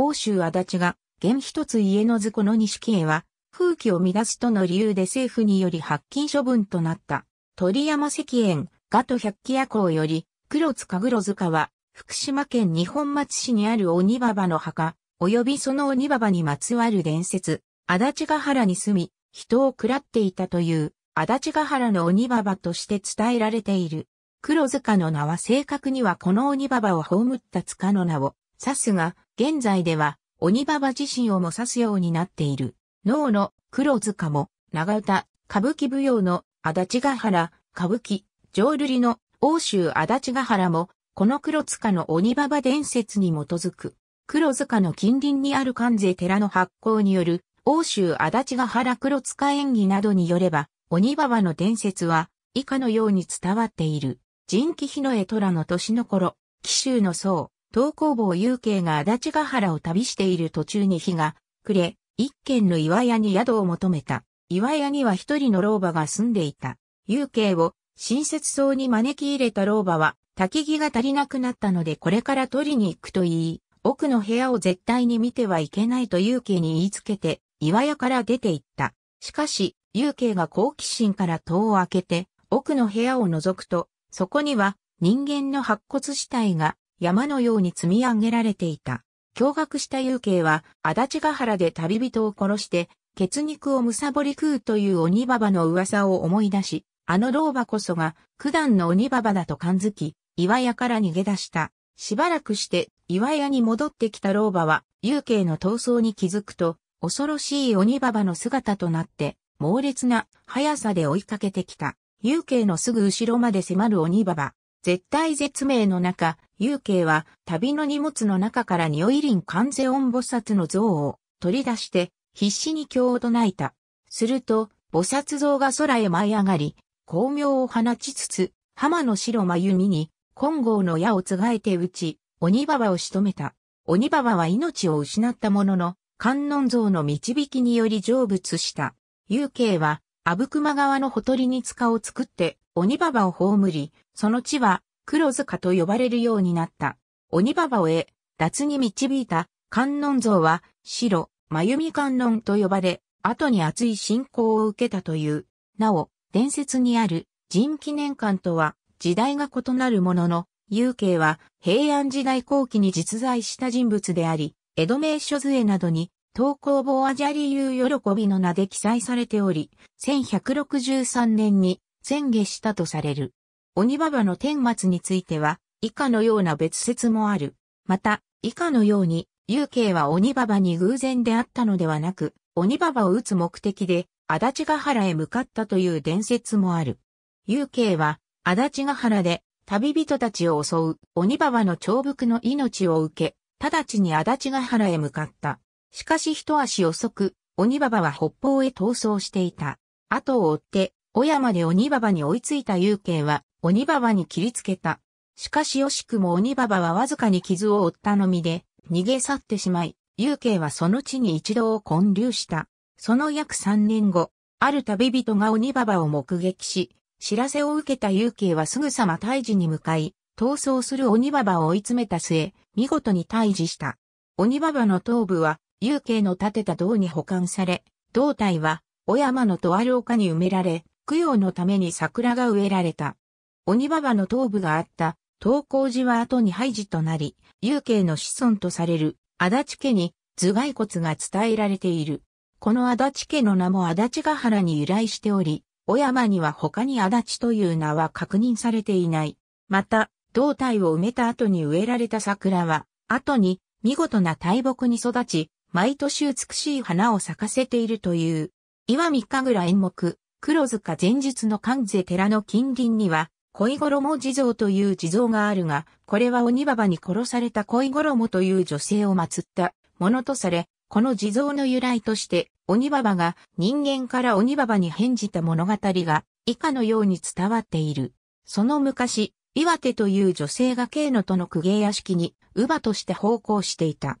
欧州足立が、現一つ家の図この錦絵は、風紀を乱すとの理由で政府により発禁処分となった。鳥山石縁、ガト百鬼夜行より、黒塚黒塚は、福島県二本松市にある鬼馬場の墓、及びその鬼馬場にまつわる伝説、足立ヶ原に住み、人を喰らっていたという、足立ヶ原の鬼馬場として伝えられている。黒塚の名は正確にはこの鬼馬場を葬った塚の名を、さすが、現在では、鬼馬場自身をも指すようになっている。脳の黒塚も、長唄、歌舞伎舞踊の足立ヶ原、歌舞伎、浄瑠璃の欧州足立ヶ原も、この黒塚の鬼馬場伝説に基づく。黒塚の近隣にある関税寺の発行による、欧州足立ヶ原黒塚演技などによれば、鬼馬場の伝説は、以下のように伝わっている。人気日の絵虎の年の頃、紀州の僧、東工房有慶が足立ヶ原を旅している途中に日が暮れ、一軒の岩屋に宿を求めた。岩屋には一人の老婆が住んでいた。有慶を親切そうに招き入れた老婆は、焚き木が足りなくなったのでこれから取りに行くと言い、奥の部屋を絶対に見てはいけないと有慶に言いつけて、岩屋から出て行った。しかし、有慶が好奇心から戸を開けて、奥の部屋を覗くと、そこには人間の白骨死体が山のように積み上げられていた。驚愕した幽慶は、足立ヶ原で旅人を殺して、血肉をむさぼり食うという鬼ババの噂を思い出し、あの老婆こそが、九段の鬼ババだと感づき、岩屋から逃げ出した。しばらくして、岩屋に戻ってきた老婆は、幽慶の逃走に気づくと、恐ろしい鬼ババの姿となって、猛烈な速さで追いかけてきた。幽慶のすぐ後ろまで迫る鬼ババ。絶体絶命の中、有慶は旅の荷物の中から如意輪観世音菩薩の像を取り出して必死に経を唱えた。すると、菩薩像が空へ舞い上がり、光明を放ちつつ、浜の白真弓に、金剛の矢をつがえて打ち、鬼婆を仕留めた。鬼婆は命を失ったものの、観音像の導きにより成仏した。有慶は、阿武隈川のほとりに塚を作って、鬼婆を葬り、その地は黒塚と呼ばれるようになった。鬼馬場をへ、脱に導いた観音像は、白、真由美観音と呼ばれ、後に熱い信仰を受けたという。なお、伝説にある、人記念館とは、時代が異なるものの、有形は平安時代後期に実在した人物であり、江戸名所図絵などに、東工房アジャリユ喜びの名で記載されており、1163年に、宣下したとされる。鬼婆の顛末については、以下のような別説もある。また、以下のように、幽慶は鬼婆に偶然であったのではなく、鬼婆を撃つ目的で、足立ヶ原へ向かったという伝説もある。幽慶は、足立ヶ原で、旅人たちを襲う鬼婆の長伏の命を受け、直ちに足立ヶ原へ向かった。しかし一足遅く、鬼婆は北方へ逃走していた。後を追って、小山で鬼婆に追いついた幽慶は、鬼馬場に切りつけた。しかし惜しくも鬼馬場はわずかに傷を負ったのみで、逃げ去ってしまい、勇慶はその地に一度を混流した。その約3年後、ある旅人が鬼馬場を目撃し、知らせを受けた勇慶はすぐさま退治に向かい、逃走する鬼馬場を追い詰めた末、見事に退治した。鬼馬場の頭部は、勇慶の建てた銅に保管され、胴体は、小山のとある丘に埋められ、供養のために桜が植えられた。鬼馬場の頭部があった東光寺は後に廃寺となり、有形の子孫とされる足立家に頭蓋骨が伝えられている。この足立家の名も足立ヶ原に由来しており、小山には他に足立という名は確認されていない。また、胴体を埋めた後に植えられた桜は、後に見事な大木に育ち、毎年美しい花を咲かせているという、岩見神楽演目、黒塚前日の関税寺の近隣には、恋衣地蔵という地蔵があるが、これは鬼婆に殺された恋衣という女性を祀ったものとされ、この地蔵の由来として、鬼婆が人間から鬼婆に返じた物語が以下のように伝わっている。その昔、岩手という女性が慶野との公家屋敷に、乳母として奉公していた。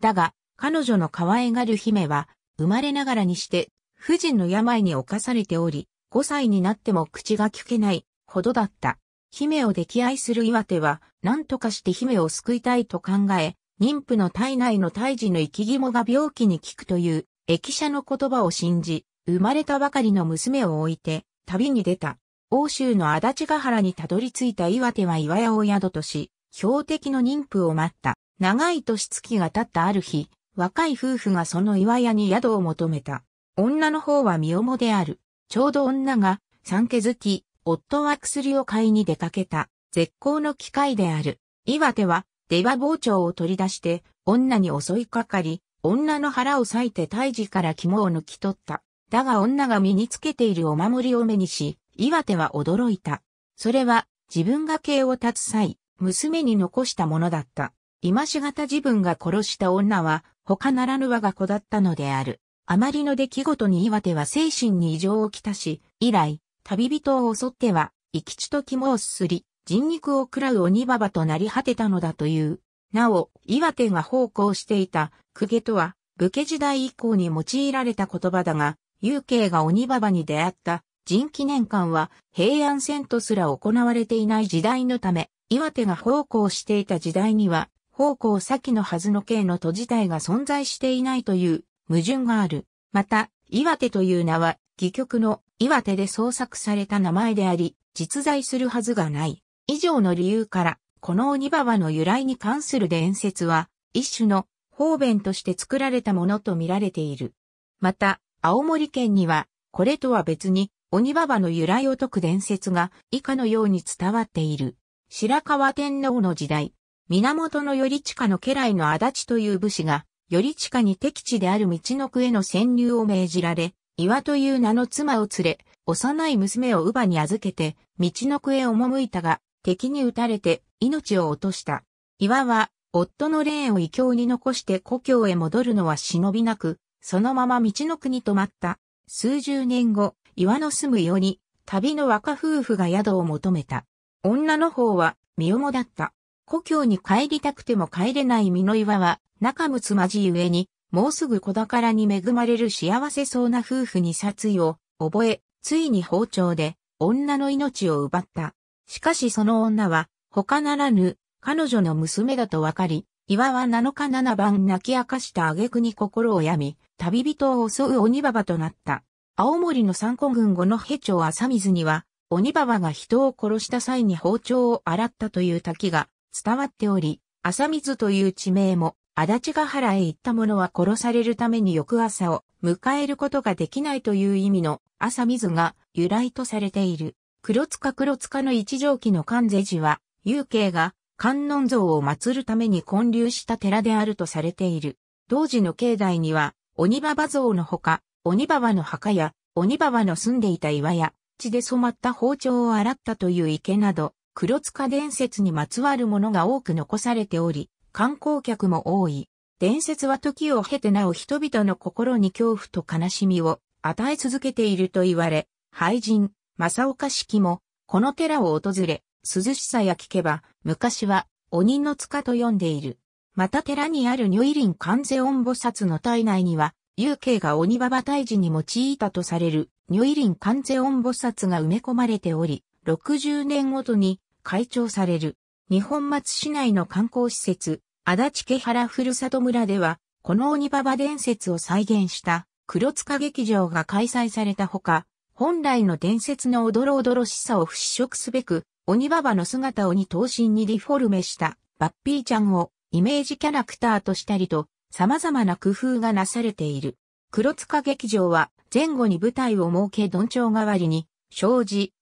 だが、彼女の可愛がる姫は、生まれながらにして、夫人の病に侵されており、5歳になっても口が聞けないほどだった。姫を溺愛する岩手は、何とかして姫を救いたいと考え、妊婦の体内の胎児の生き肝が病気に効くという、駅舎の言葉を信じ、生まれたばかりの娘を置いて、旅に出た。欧州の足立ヶ原にたどり着いた岩手は岩屋を宿とし、標的の妊婦を待った。長い年月が経ったある日、若い夫婦がその岩屋に宿を求めた。女の方は身重である。ちょうど女が、産気好き、夫は薬を買いに出かけた、絶好の機会である。岩手は、出羽包丁を取り出して、女に襲いかかり、女の腹を裂いて胎児から肝を抜き取った。だが女が身につけているお守りを目にし、岩手は驚いた。それは、自分が刑を立つ際、娘に残したものだった。今しがた自分が殺した女は、他ならぬ我が子だったのである。あまりの出来事に岩手は精神に異常をきたし、以来、旅人を襲っては、生き血と肝をすすり、人肉を食らう鬼ババとなり果てたのだという。なお、岩手が奉公していた、公家とは、武家時代以降に用いられた言葉だが、有慶が鬼ババに出会った、人記念館は、平安戦とすら行われていない時代のため、岩手が奉公していた時代には、奉公先のはずの刑の都自体が存在していないという矛盾がある。また、岩手という名は、戯曲の岩手で創作された名前であり、実在するはずがない。以上の理由から、この鬼婆の由来に関する伝説は、一種の方便として作られたものと見られている。また、青森県には、これとは別に、鬼婆の由来を解く伝説が以下のように伝わっている。白川天皇の時代、源頼親の家来の足立という武士が、頼親に敵地である道の区への潜入を命じられ、岩という名の妻を連れ、幼い娘を乳母に預けて、道のくへ赴いたが、敵に撃たれて命を落とした。岩は、夫の霊を異教に残して故郷へ戻るのは忍びなく、そのまま道の国泊まった。数十年後、岩の住む世に、旅の若夫婦が宿を求めた。女の方は、身重だった。故郷に帰りたくても帰れない身の岩は、仲睦まじゆえに、もうすぐ子宝に恵まれる幸せそうな夫婦に殺意を覚え、ついに包丁で女の命を奪った。しかしその女は他ならぬ彼女の娘だとわかり、岩は7日7番泣き明かした挙句に心を病み、旅人を襲う鬼ババとなった。青森の三古軍後の兵長浅水には、鬼ババが人を殺した際に包丁を洗ったという滝が伝わっており、浅水という地名も足立ヶ原へ行った者は殺されるために翌朝を迎えることができないという意味の朝水が由来とされている。黒塚黒塚の一条記の関世寺は、有慶が観音像を祀るために建立した寺であるとされている。同時の境内には、鬼婆像のほか、鬼婆の墓や、鬼婆の住んでいた岩や、血で染まった包丁を洗ったという池など、黒塚伝説にまつわるものが多く残されており、観光客も多い。伝説は時を経てなお人々の心に恐怖と悲しみを与え続けていると言われ、俳人、正岡式も、この寺を訪れ、涼しさや聞けば、昔は、鬼の塚と呼んでいる。また寺にある如意林観世音菩薩の体内には、幽慶が鬼馬場退治に用いたとされる、如意林観世音菩薩が埋め込まれており、60年ごとに、開庁される。日本松市内の観光施設、足立家原ふるさと村では、この鬼ババ伝説を再現した黒塚劇場が開催されたほか、本来の伝説のおどろおどろしさを払拭すべく、鬼ババの姿をに等身にリフォルメしたバッピーちゃんをイメージキャラクターとしたりと、様々な工夫がなされている。黒塚劇場は前後に舞台を設け鈍調代わりに、障子、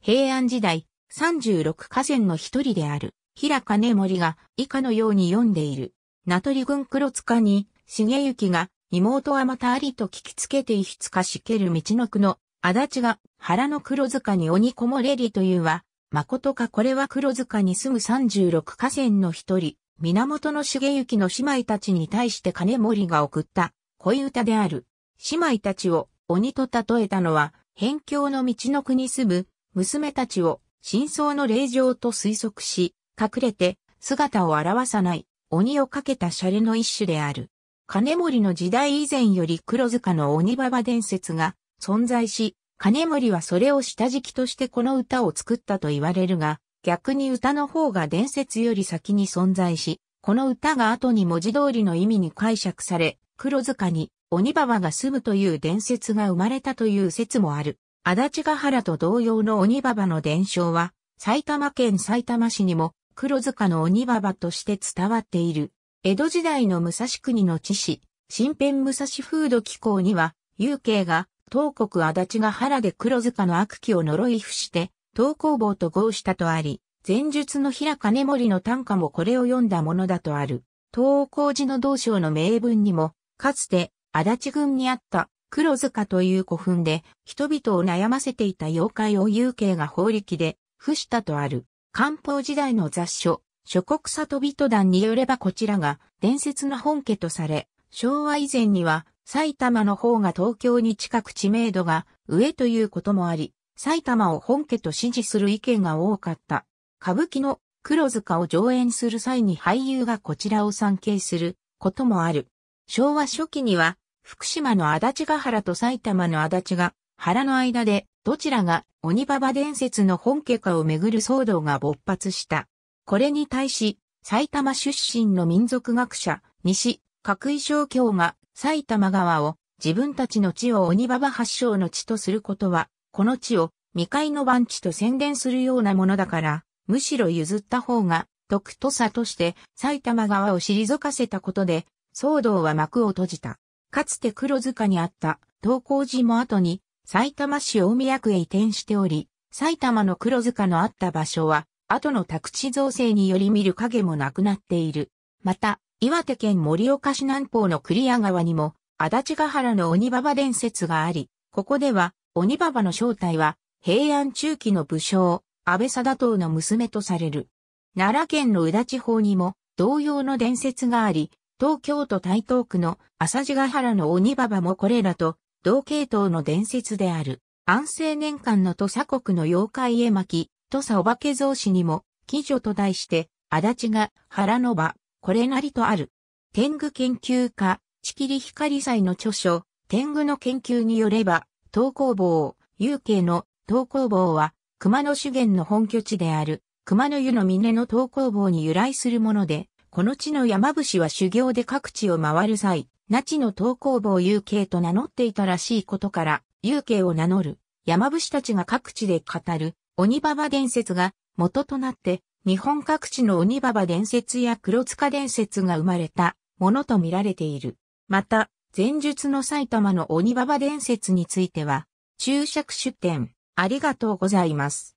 平安時代、36河川の一人である。平金森が以下のように読んでいる。名取郡黒塚に、重幸が、妹はまたありと聞きつけていひつかしける道の区の、足立が、腹の黒塚に鬼こもれりというは、誠かこれは黒塚に住む36河川の一人、源の重幸の姉妹たちに対して金森が送った恋歌である。姉妹たちを鬼と例えたのは、辺境の道の国に住む娘たちを真相の霊場と推測し、隠れて姿を現さない鬼をかけたシャレの一種である。金森の時代以前より黒塚の鬼婆バ伝説が存在し、金森はそれを下敷きとしてこの歌を作ったと言われるが、逆に歌の方が伝説より先に存在し、この歌が後に文字通りの意味に解釈され、黒塚に鬼婆が住むという伝説が生まれたという説もある。足立ヶ原と同様の鬼婆の伝承は、埼玉県埼玉市にも黒塚の鬼婆として伝わっている。江戸時代の武蔵国の地市、新編武蔵風土機構には、有慶が、東国足立が原で黒塚の悪鬼を呪い伏して、東工房と合したとあり、前述の平金森の短歌もこれを読んだものだとある。東光寺の道章の名文にも、かつて、足立郡にあった黒塚という古墳で、人々を悩ませていた妖怪を有形が法力で、伏したとある。漢方時代の雑書、諸国里人団によればこちらが伝説の本家とされ、昭和以前には埼玉の方が東京に近く知名度が上ということもあり、埼玉を本家と支持する意見が多かった。歌舞伎の黒塚を上演する際に俳優がこちらを参詣することもある。昭和初期には福島の足立ヶ原と埼玉の足立が原の間でどちらが鬼ババ伝説の本家かをめぐる騒動が勃発した。これに対し、埼玉出身の民族学者、西、角井商教が埼玉側を自分たちの地を鬼ババ発祥の地とすることは、この地を未開の番地と宣伝するようなものだから、むしろ譲った方が、独とさとして埼玉側を退かせたことで、騒動は幕を閉じた。かつて黒塚にあった東光寺も後に埼玉市大宮区へ移転しており、埼玉の黒塚のあった場所は、後の宅地造成により見る影もなくなっている。また、岩手県盛岡市南方の栗谷川にも、足立ヶ原の鬼馬場伝説があり、ここでは、鬼馬場の正体は、平安中期の武将、安倍貞党の娘とされる。奈良県の宇田地方にも、同様の伝説があり、東京都台東区の浅地ヶ原の鬼馬場もこれらと同系統の伝説である。安政年間の土佐国の妖怪絵巻、土佐お化け像紙にも、鬼女と題して、足立が原の場、これなりとある。天狗研究家、ちきりひかり祭の著書、天狗の研究によれば、東工房、有形の東工房は、熊野修源の本拠地である、熊野湯の峰の東工房に由来するもので、この地の山伏は修行で各地を回る際、那智の投稿房有形と名乗っていたらしいことから、有形を名乗る、山伏たちが各地で語る、鬼馬場伝説が元となって、日本各地の鬼馬場伝説や黒塚伝説が生まれたものと見られている。また、前述の埼玉の鬼馬場伝説については、注釈出典、ありがとうございます。